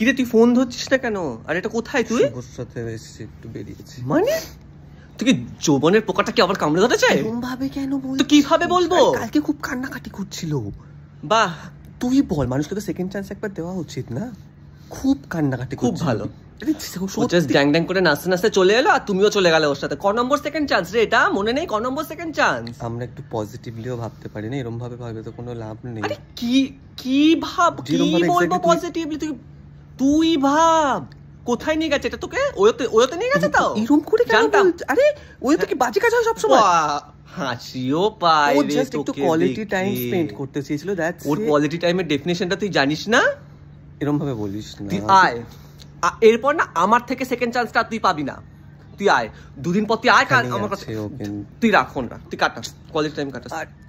কিরে তুই ফোন ধরছিস না কেন আর এটা কোথায় তুই সাথে এসেছি একটু বেরিয়েছি মানে তুই যৌবনের পোকাটা কি আবার কামড়ে ভাবে কেন কিভাবে বলবো কালকে খুব কান্নাকাটি করছিল তুই বল মানুষকে তো সেকেন্ড চান্স একবার দেওয়া উচিত না খুব কান্নাকাটি খুব ভালো ড্যাং ড্যাং করে নাচতে নাচতে চলে এলো আর তুমিও চলে গেলে ওর সাথে ক নম্বর সেকেন্ড চান্স রে এটা মনে নেই ক নম্বর সেকেন্ড চান্স আমরা একটু পজিটিভলিও ভাবতে পারি না এরম ভাবে ভাবে তো কোনো লাভ নেই কি কি ভাব কি বলবো পজিটিভলি তুই তুই ভাব কোথায় নিয়ে গেছে এটা তোকে ওয়েতে ওয়েতে নিয়ে গেছে তাও এরকম করে কেন আরে ওয়েতে কি বাজে কাজ হয় সব সময় হাসিও পায় ও জাস্ট একটু কোয়ালিটি টাইম স্পেন্ড করতে চেয়েছিল দ্যাটস ওর কোয়ালিটি টাইমের ডেফিনিশনটা তুই জানিস না এরকম ভাবে বলিস না তুই আয় এরপর না আমার থেকে সেকেন্ড চান্সটা তুই পাবি না তুই আয় দুদিন পর তুই আয় আমার কাছে তুই রাখুন না তুই কাটাস কোয়ালিটি টাইম কাটাস